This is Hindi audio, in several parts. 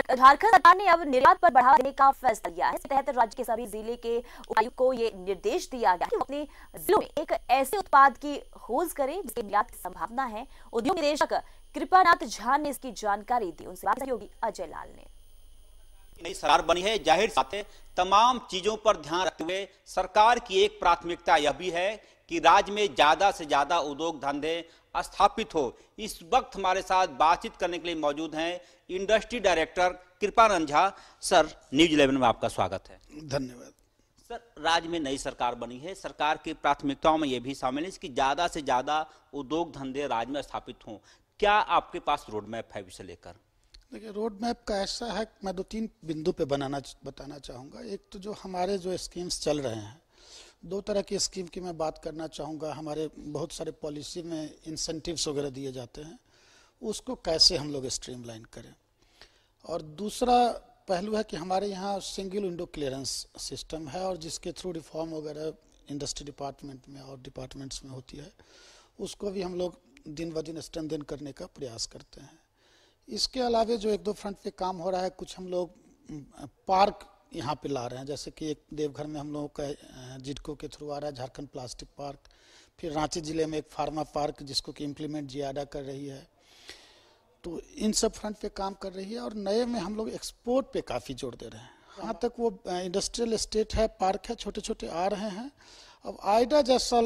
झारखंड सरकार ने अब निर्यात पर बढ़ावा देने का फैसला लिया है इसके तहत राज्य के सभी जिले के उपायुक्त को ये निर्देश दिया गया कि अपने जिलों में एक ऐसे उत्पाद की खोज करें जिसके निर्यात की संभावना है उद्योग निदेशक कृपानाथ झा ने इसकी जानकारी दी उनसे बात योगी अजय लाल ने नई सरकार बनी है जाहिर साथ तमाम चीजों पर ध्यान रखते हुए सरकार की एक प्राथमिकता यह भी है कि राज्य में ज़्यादा से ज़्यादा उद्योग धंधे स्थापित हो इस वक्त हमारे साथ बातचीत करने के लिए मौजूद हैं industry director Kripanand Jha sir News Eleven में आपका स्वागत है धन्यवाद सर राज्य में नई सरकार बनी है सरकार की प्राथमिकताओं में ये भी शामिल है कि ज़्यादा से ज़्यादा उद्योग धंधे राज्य में स्थापित हों क्या आपके पास रोड मैप है इसे लेकर देखिए रोड मैप का ऐसा है मैं दो तीन बिंदु पे बनाना बताना चाहूँगा एक तो जो हमारे जो स्कीम्स चल रहे हैं दो तरह की स्कीम की मैं बात करना चाहूँगा हमारे बहुत सारे पॉलिसी में इंसेंटिव्स वगैरह दिए जाते हैं उसको कैसे हम लोग स्ट्रीमलाइन करें और दूसरा पहलू है कि हमारे यहाँ सिंगल विंडो क्लियरेंस सिस्टम है और जिसके थ्रू रिफॉर्म वगैरह इंडस्ट्री डिपार्टमेंट में और डिपार्टमेंट्स में होती है उसको भी हम लोग दिन ब दिन स्ट्रेंदन करने का प्रयास करते हैं इसके अलावा जो एक दो फ्रंट पे काम हो रहा है कुछ हम लोग पार्क यहाँ पे ला रहे हैं जैसे कि एक देवघर में हम लोगों का जिडको के थ्रू आ रहा है झारखंड प्लास्टिक पार्क फिर रांची ज़िले में एक फार्मा पार्क जिसको कि इम्प्लीमेंट जियाडा कर रही है तो इन सब फ्रंट पे काम कर रही है और नए में हम लोग एक्सपोर्ट पे काफ़ी जोर दे रहे हैं यहाँ तक वो इंडस्ट्रियल इस्टेट है पार्क है छोटे छोटे आ रहे हैं अब आयडा जैसा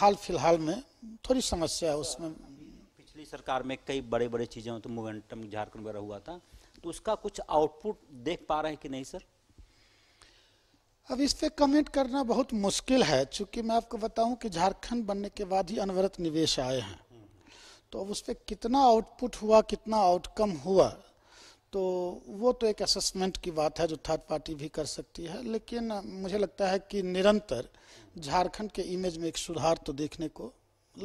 हाल फिलहाल में थोड़ी समस्या है उसमें पिछली सरकार में कई बड़े बड़े चीज़ें तो मोमेंटम झारखंड वगैरह हुआ था तो उसका कुछ आउटपुट देख पा रहे हैं कि नहीं सर अब इस पर कमेंट करना बहुत मुश्किल है चूंकि मैं आपको बताऊं कि झारखंड बनने के बाद ही अनवरत निवेश आए हैं तो अब उस पर कितना आउटपुट हुआ कितना आउटकम हुआ तो वो तो एक असेसमेंट की बात है जो थर्ड पार्टी भी कर सकती है लेकिन मुझे लगता है कि निरंतर झारखंड के इमेज में एक सुधार तो देखने को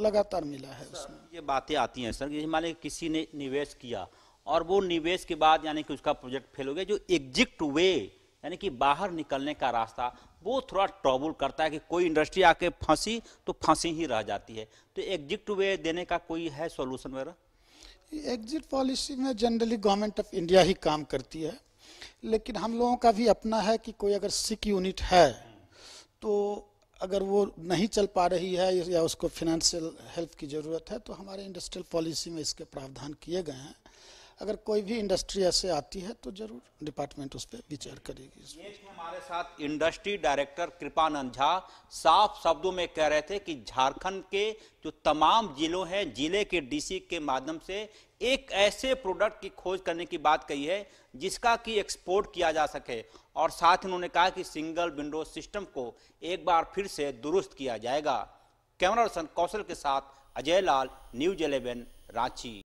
लगातार मिला है उसमें ये बातें आती हैं सर मान लीजिए किसी ने निवेश किया और वो निवेश के बाद यानी कि उसका प्रोजेक्ट फेल हो गया जो एग्जिक्ट वे यानी कि बाहर निकलने का रास्ता वो थोड़ा ट्रबल करता है कि कोई इंडस्ट्री आके फंसी तो फंसी ही रह जाती है तो एग्जिट वे देने का कोई है सोल्यूशन वगैरह एग्जिट पॉलिसी में जनरली गवर्नमेंट ऑफ इंडिया ही काम करती है लेकिन हम लोगों का भी अपना है कि कोई अगर सिक यूनिट है तो अगर वो नहीं चल पा रही है या उसको फिनेंशियल हेल्प की ज़रूरत है तो हमारे इंडस्ट्रियल पॉलिसी में इसके प्रावधान किए गए हैं अगर कोई भी इंडस्ट्री ऐसे आती है तो जरूर डिपार्टमेंट उस पर विचार करेगी ये हमारे साथ इंडस्ट्री डायरेक्टर कृपानंद झा साफ शब्दों में कह रहे थे कि झारखंड के जो तमाम जिलों हैं जिले के डीसी के माध्यम से एक ऐसे प्रोडक्ट की खोज करने की बात कही है जिसका कि एक्सपोर्ट किया जा सके और साथ उन्होंने कहा कि सिंगल विंडो सिस्टम को एक बार फिर से दुरुस्त किया जाएगा कैमरा कौशल के साथ अजय लाल न्यूज इलेवन रांची